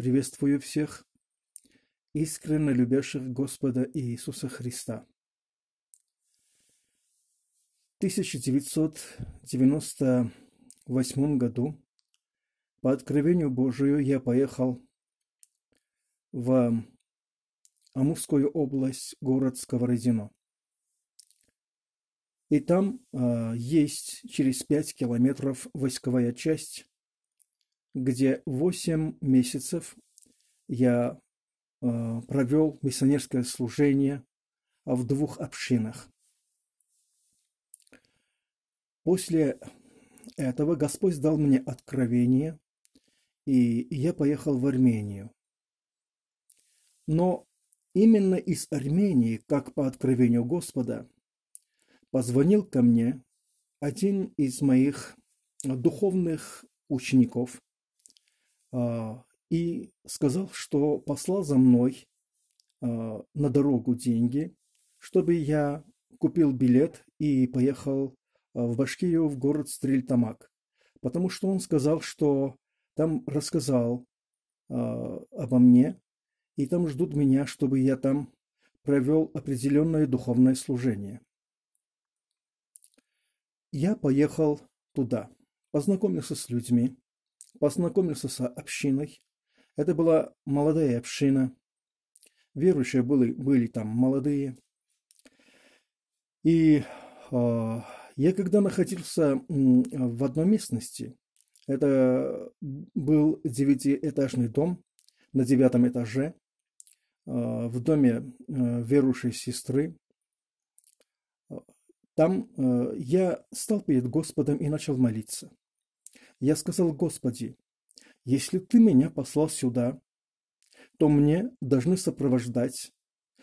Приветствую всех, искренне любящих Господа Иисуса Христа. 1998 году по откровению Божию я поехал в Амурскую область, город Сковородино. И там э, есть через пять километров войсковая часть где 8 месяцев я э, провел миссионерское служение в двух общинах. После этого Господь дал мне откровение, и я поехал в Армению. Но именно из Армении, как по откровению Господа, позвонил ко мне один из моих духовных учеников, а, и сказал, что послал за мной а, на дорогу деньги, чтобы я купил билет и поехал а, в Башкирию, в город Стрельтамак. Потому что он сказал, что там рассказал обо мне, и там ждут меня, чтобы я там провел определенное духовное служение. Я поехал туда, познакомился с людьми, познакомился с общиной. Это была молодая община. Верующие были, были там молодые. И э, я когда находился в одной местности, это был девятиэтажный дом на девятом этаже, э, в доме э, верующей сестры. А, там э, я стал перед Господом и начал молиться – я сказал, Господи, если Ты меня послал сюда, то мне должны сопровождать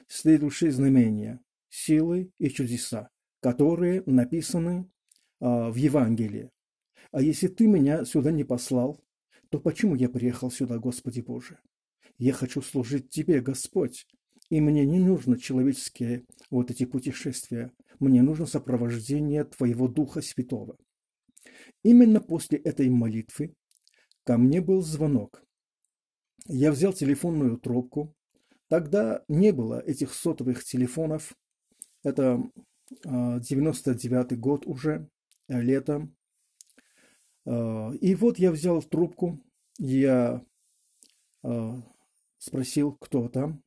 следующие знамения, силы и чудеса, которые написаны э, в Евангелии. А если Ты меня сюда не послал, то почему я приехал сюда, Господи Боже? Я хочу служить Тебе, Господь, и мне не нужно человеческие вот эти путешествия. Мне нужно сопровождение Твоего Духа Святого. Именно после этой молитвы ко мне был звонок. Я взял телефонную трубку. Тогда не было этих сотовых телефонов. Это 99 а, год уже, э, лето. А, и вот я взял трубку, я а, спросил, кто там.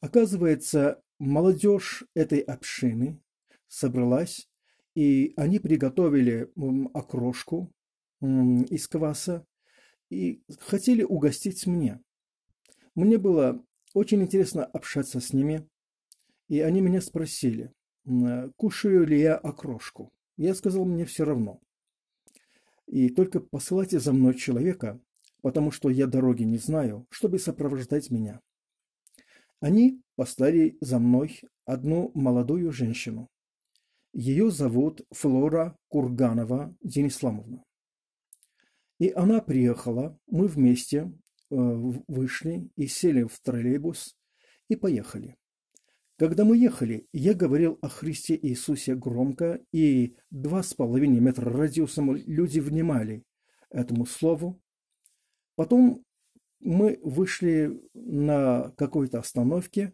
Оказывается, молодежь этой общины собралась и они приготовили окрошку из кваса и хотели угостить мне. Мне было очень интересно общаться с ними, и они меня спросили, кушаю ли я окрошку. Я сказал, мне все равно. И только посылайте за мной человека, потому что я дороги не знаю, чтобы сопровождать меня. Они послали за мной одну молодую женщину. Ее зовут Флора Курганова Денисламовна. И она приехала, мы вместе э, вышли и сели в троллейбус и поехали. Когда мы ехали, я говорил о Христе Иисусе громко, и два с половиной метра радиусом люди внимали этому слову. Потом мы вышли на какой-то остановке,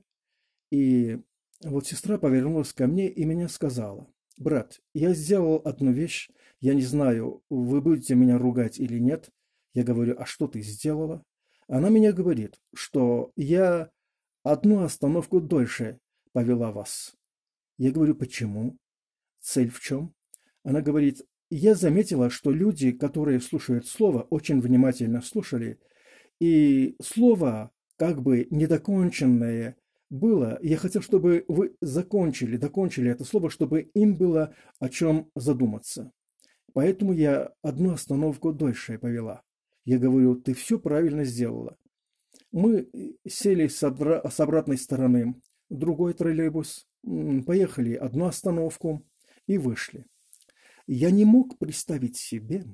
и вот сестра повернулась ко мне и меня сказала, брат, я сделал одну вещь, я не знаю, вы будете меня ругать или нет. Я говорю, а что ты сделала? Она меня говорит, что я одну остановку дольше повела вас. Я говорю, почему? Цель в чем? Она говорит, я заметила, что люди, которые слушают слово, очень внимательно слушали, и слово, как бы недоконченное, было, я хотел, чтобы вы закончили, докончили это слово, чтобы им было о чем задуматься. Поэтому я одну остановку дольше повела. Я говорю, ты все правильно сделала. Мы э, сели с, обра- с обратной стороны, другой троллейбус, поехали одну остановку и вышли. Я не мог представить себе,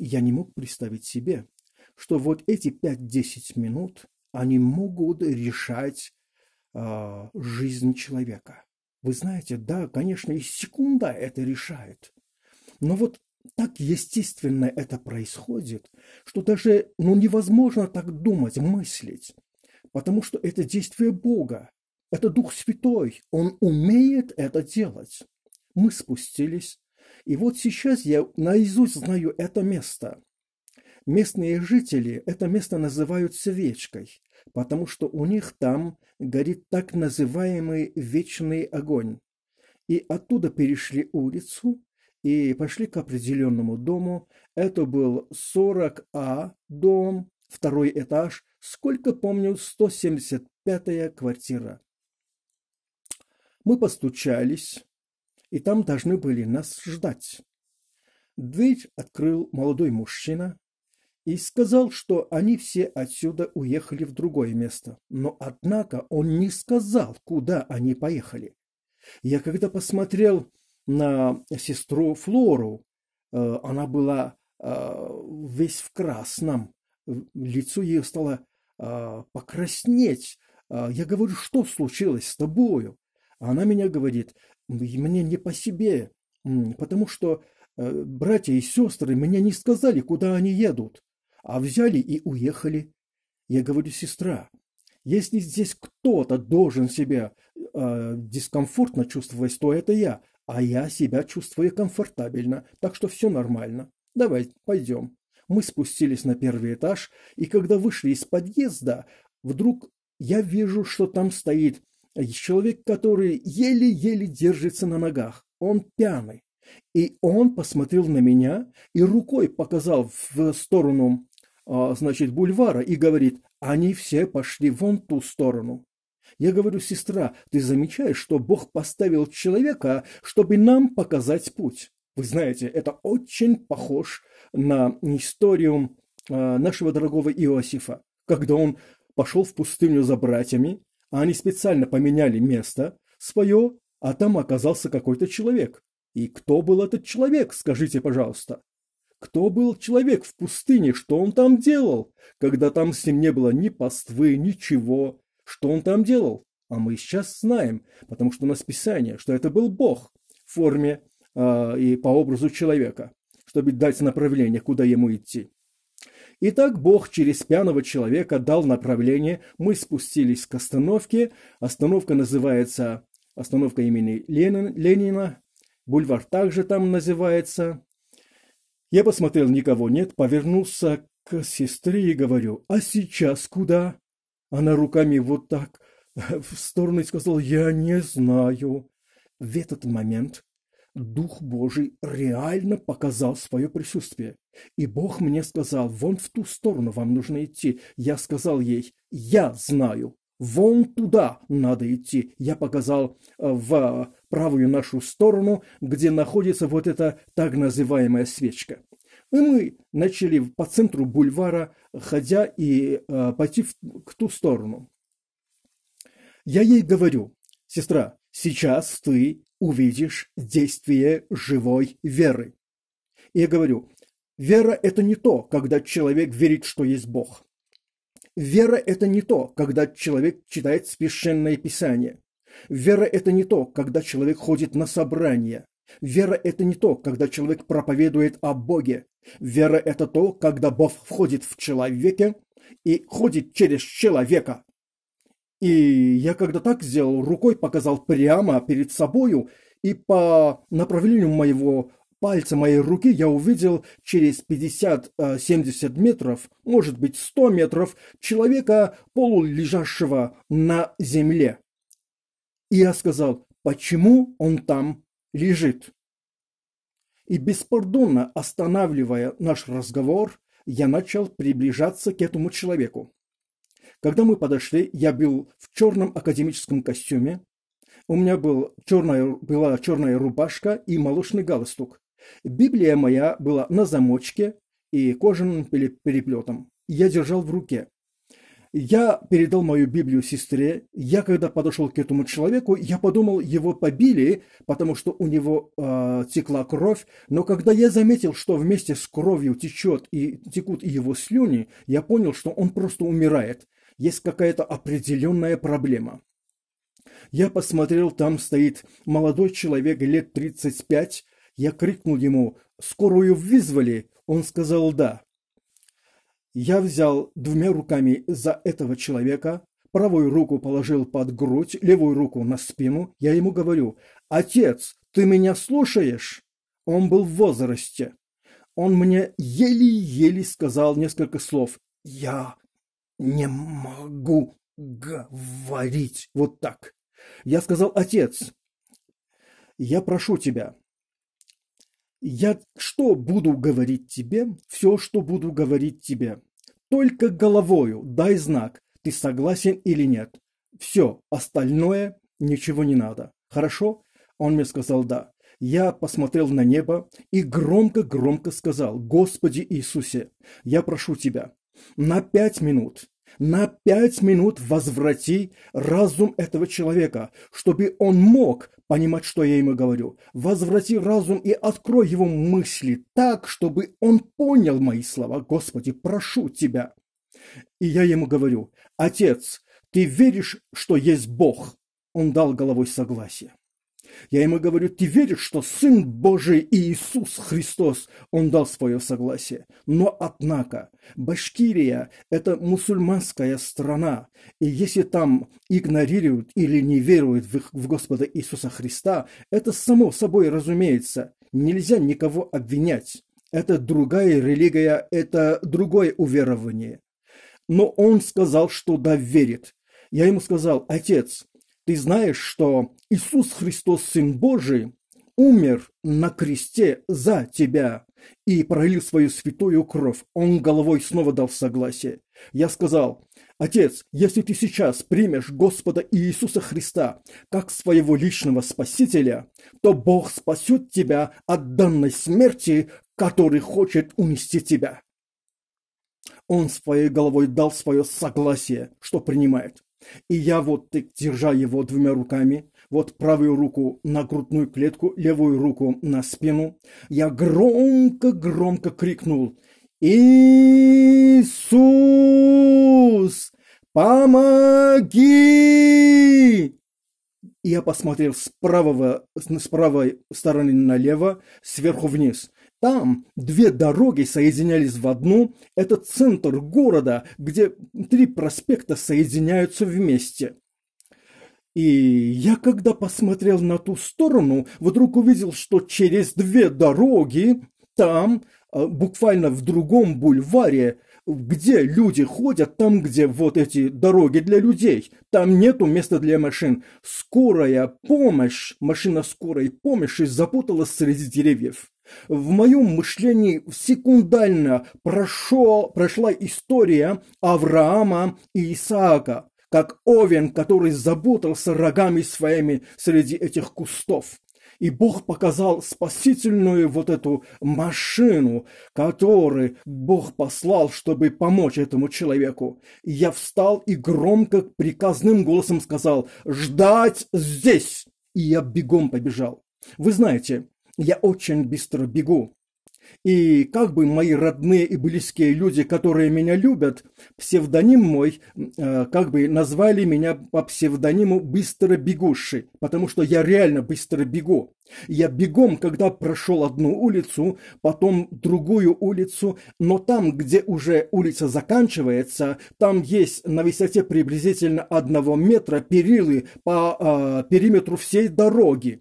я не мог представить себе, что вот эти 5-10 минут они могут решать э, жизнь человека. Вы знаете, да, конечно, и секунда это решает. Но вот так естественно это происходит, что даже ну, невозможно так думать, мыслить, потому что это действие Бога, это Дух Святой, Он умеет это делать. Мы спустились, и вот сейчас я наизусть знаю это место. Местные жители это место называют свечкой потому что у них там горит так называемый вечный огонь. И оттуда перешли улицу и пошли к определенному дому. Это был 40А дом, второй этаж, сколько помню, 175-я квартира. Мы постучались, и там должны были нас ждать. Дверь открыл молодой мужчина и сказал, что они все отсюда уехали в другое место. Но однако он не сказал, куда они поехали. Я когда посмотрел на сестру Флору, э, она была э, весь в красном, лицо ее стало э, покраснеть. Я говорю, что случилось с тобою? Она меня говорит, мне не по себе, потому что братья и сестры мне не сказали, куда они едут. А взяли и уехали. Я говорю, сестра, если здесь кто-то должен себя э, дискомфортно чувствовать, то это я. А я себя чувствую комфортабельно, так что все нормально. Давай, пойдем. Мы спустились на первый этаж, и когда вышли из подъезда, вдруг я вижу, что там стоит человек, который еле-еле держится на ногах. Он пьяный. И он посмотрел на меня и рукой показал в сторону а, значит, бульвара и говорит, они все пошли вон ту сторону. Я говорю, сестра, ты замечаешь, что Бог поставил человека, чтобы нам показать путь. Вы знаете, это очень похож на историю а, нашего дорогого Иосифа, когда он пошел в пустыню за братьями, а они специально поменяли место свое, а там оказался какой-то человек. И кто был этот человек, скажите, пожалуйста? Кто был человек в пустыне, что он там делал, когда там с ним не было ни поствы, ничего? Что он там делал? А мы сейчас знаем, потому что у нас Писание, что это был Бог в форме э, и по образу человека, чтобы дать направление, куда ему идти. Итак, Бог через пьяного человека дал направление, мы спустились к остановке, остановка называется, остановка имени Ленин, Ленина, бульвар также там называется, я посмотрел, никого нет, повернулся к сестре и говорю, а сейчас куда? Она руками вот так в сторону и сказала, я не знаю. В этот момент Дух Божий реально показал свое присутствие. И Бог мне сказал, вон в ту сторону вам нужно идти. Я сказал ей, я знаю, вон туда надо идти. Я показал э, в правую нашу сторону, где находится вот эта так называемая свечка. И мы начали по центру бульвара, ходя и э, пойти в, к ту сторону. Я ей говорю, сестра, сейчас ты увидишь действие живой веры. И я говорю, вера это не то, когда человек верит, что есть Бог. Вера – это не то, когда человек читает священное писание. Вера – это не то, когда человек ходит на собрания. Вера – это не то, когда человек проповедует о Боге. Вера – это то, когда Бог входит в человеке и ходит через человека. И я когда так сделал, рукой показал прямо перед собою, и по направлению моего пальца моей руки я увидел через 50-70 э, метров, может быть 100 метров, человека полулежащего на земле. И я сказал, почему он там лежит? И беспардонно останавливая наш разговор, я начал приближаться к этому человеку. Когда мы подошли, я был в черном академическом костюме, у меня был черная, была черная рубашка и молочный галстук. Библия моя была на замочке и кожаным переплетом. Я держал в руке. Я передал мою Библию сестре. Я, когда подошел к этому человеку, я подумал, его побили, потому что у него э, текла кровь. Но когда я заметил, что вместе с кровью течет и текут и его слюни, я понял, что он просто умирает. Есть какая-то определенная проблема. Я посмотрел, там стоит молодой человек лет 35. Я крикнул ему, скорую вызвали? Он сказал да. Я взял двумя руками за этого человека, правую руку положил под грудь, левую руку на спину. Я ему говорю, «Отец, ты меня слушаешь?» Он был в возрасте. Он мне еле-еле сказал несколько слов. «Я не могу говорить вот так». Я сказал, «Отец, я прошу тебя, я что буду говорить тебе? Все, что буду говорить тебе. Только головою дай знак, ты согласен или нет. Все, остальное ничего не надо. Хорошо? Он мне сказал «да». Я посмотрел на небо и громко-громко сказал «Господи Иисусе, я прошу Тебя, на пять минут, на пять минут возврати разум этого человека, чтобы он мог понимать, что я ему говорю. Возврати разум и открой его мысли так, чтобы он понял мои слова. Господи, прошу тебя. И я ему говорю, Отец, ты веришь, что есть Бог? Он дал головой согласие. Я ему говорю, ты веришь, что Сын Божий Иисус Христос, он дал свое согласие. Но однако, Башкирия – это мусульманская страна, и если там игнорируют или не веруют в, в Господа Иисуса Христа, это само собой разумеется. Нельзя никого обвинять. Это другая религия, это другое уверование. Но он сказал, что да, верит. Я ему сказал, отец, ты знаешь, что Иисус Христос, Сын Божий, умер на кресте за тебя и пролил свою святую кровь. Он головой снова дал согласие. Я сказал, Отец, если ты сейчас примешь Господа Иисуса Христа как своего личного спасителя, то Бог спасет тебя от данной смерти, который хочет унести тебя. Он своей головой дал свое согласие, что принимает. И я вот, держа его двумя руками, вот правую руку на грудную клетку, левую руку на спину, я громко-громко крикнул «Иисус, помоги!» Я посмотрел с, правого, с правой стороны налево, сверху вниз – там две дороги соединялись в одну. Это центр города, где три проспекта соединяются вместе. И я, когда посмотрел на ту сторону, вдруг увидел, что через две дороги там, а, буквально в другом бульваре, где люди ходят, там, где вот эти дороги для людей, там нету места для машин. Скорая помощь, машина скорой помощи запуталась среди деревьев. В моем мышлении секундально прошло, прошла история Авраама и Исаака, как овен, который заботался рогами своими среди этих кустов. И Бог показал спасительную вот эту машину, которую Бог послал, чтобы помочь этому человеку. И я встал и громко приказным голосом сказал «Ждать здесь!» И я бегом побежал. Вы знаете, я очень быстро бегу. И как бы мои родные и близкие люди, которые меня любят, псевдоним мой, э, как бы назвали меня по псевдониму «быстро бегущий», потому что я реально быстро бегу. Я бегом, когда прошел одну улицу, потом другую улицу, но там, где уже улица заканчивается, там есть на высоте приблизительно одного метра перилы по э, периметру всей дороги.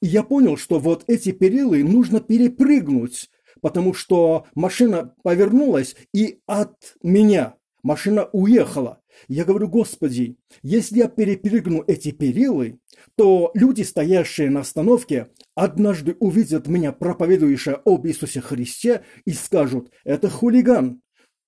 И я понял, что вот эти перилы нужно перепрыгнуть, потому что машина повернулась и от меня машина уехала. Я говорю, Господи, если я перепрыгну эти перилы, то люди, стоящие на остановке, однажды увидят меня, проповедующего об Иисусе Христе, и скажут, это хулиган,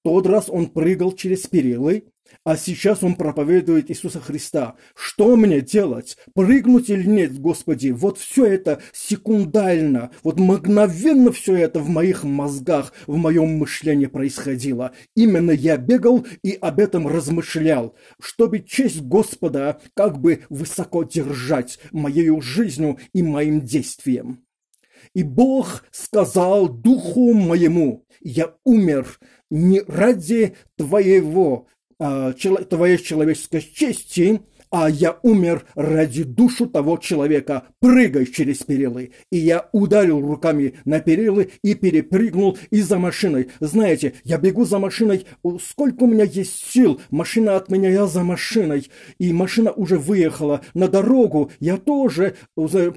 тот раз он прыгал через перилы, а сейчас он проповедует Иисуса Христа. Что мне делать? Прыгнуть или нет, Господи? Вот все это секундально, вот мгновенно все это в моих мозгах, в моем мышлении происходило. Именно я бегал и об этом размышлял, чтобы честь Господа как бы высоко держать моею жизнью и моим действием. И Бог сказал духу моему, я умер, не ради твоего, а, твоей человеческой чести, а я умер ради душу того человека, прыгай через перилы. И я ударил руками на перилы и перепрыгнул и за машиной. Знаете, я бегу за машиной, сколько у меня есть сил, машина от меня, я за машиной. И машина уже выехала на дорогу, я тоже э,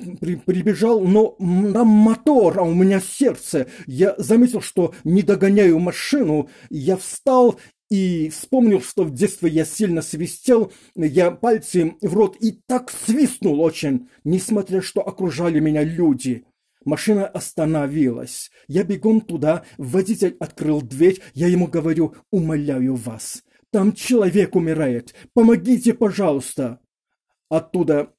прибежал, но на мотор, а у меня сердце. Я заметил, что не догоняю машину, я встал и вспомнил, что в детстве я сильно свистел, я пальцем в рот и так свистнул очень, несмотря что окружали меня люди. Машина остановилась. Я бегом туда, водитель открыл дверь, я ему говорю, умоляю вас, там человек умирает, помогите, пожалуйста. Оттуда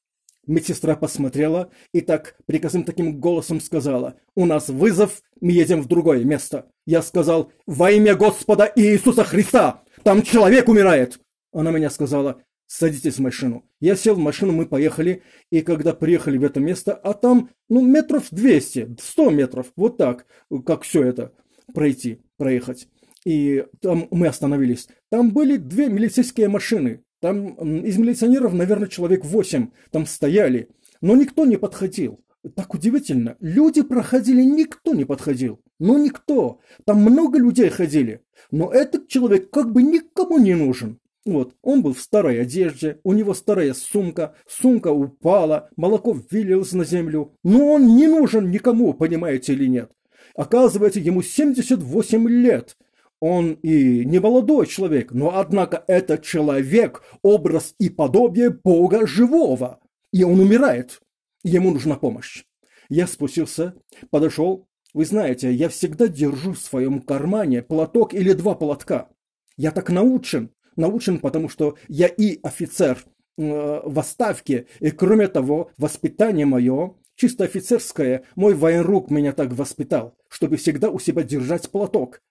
Медсестра посмотрела и так приказным таким голосом сказала «У нас вызов, мы едем в другое место». Я сказал «Во имя Господа Иисуса Христа! Там человек умирает!» Она меня сказала «Садитесь в машину». Я сел в машину, мы поехали, и когда приехали в это место, а там, ну, метров 200, 100 метров, вот так, как все это, пройти, проехать. И там мы остановились. Там были две милицейские машины. Там из милиционеров, наверное, человек 8 там стояли, но никто не подходил. Так удивительно. Люди проходили, никто не подходил. Ну никто. Там много людей ходили. Но этот человек как бы никому не нужен. Вот, он был в старой одежде, у него старая сумка, сумка упала, молоко вылилось на землю. Но он не нужен никому, понимаете или нет. Оказывается, ему 78 лет. Он и не молодой человек, но однако этот человек – образ и подобие Бога живого. И он умирает. Ему нужна помощь. Я спустился, подошел. Вы знаете, я всегда держу в своем кармане платок или два платка. Я так научен. Научен, потому что я и офицер э, в отставке, и кроме того, воспитание мое чисто офицерское, мой военрук меня так воспитал, чтобы всегда у себя держать платок,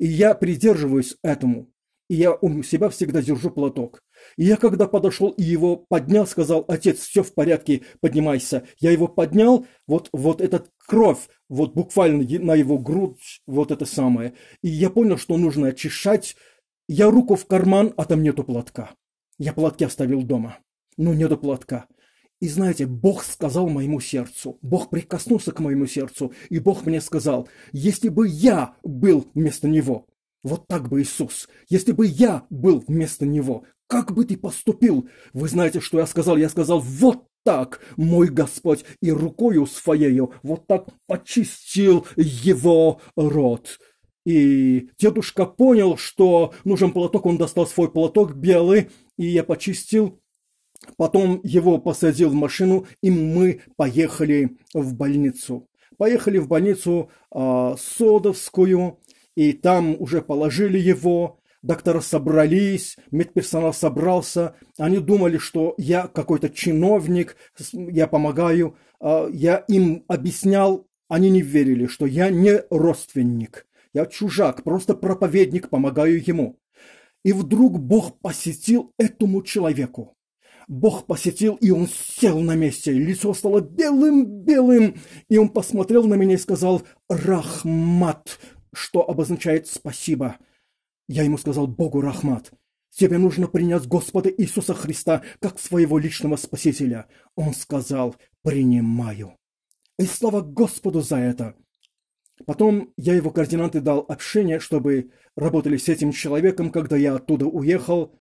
и я придерживаюсь этому. И я у себя всегда держу платок. И я когда подошел и его поднял, сказал, отец, все в порядке, поднимайся. Я его поднял, вот, вот эта кровь, вот буквально на его грудь, вот это самое. И я понял, что нужно очищать. Я руку в карман, а там нету платка. Я платки оставил дома. Но нету платка. И знаете, Бог сказал моему сердцу, Бог прикоснулся к моему сердцу, и Бог мне сказал, если бы я был вместо него, вот так бы Иисус, если бы я был вместо него, как бы ты поступил? Вы знаете, что я сказал? Я сказал, вот так, мой Господь, и рукою своею вот так почистил его рот. И дедушка понял, что нужен платок, он достал свой платок белый, и я почистил Потом его посадил в машину, и мы поехали в больницу. Поехали в больницу э, Содовскую, и там уже положили его. Доктора собрались, медперсонал собрался. Они думали, что я какой-то чиновник, я помогаю. Э, я им объяснял, они не верили, что я не родственник. Я чужак, просто проповедник, помогаю ему. И вдруг Бог посетил этому человеку. Бог посетил, и он сел на месте, лицо стало белым-белым, и он посмотрел на меня и сказал «Рахмат», что обозначает «спасибо». Я ему сказал «Богу Рахмат». Тебе нужно принять Господа Иисуса Христа как своего личного спасителя. Он сказал «Принимаю». И слава Господу за это! Потом я его координаты дал общение, чтобы работали с этим человеком, когда я оттуда уехал.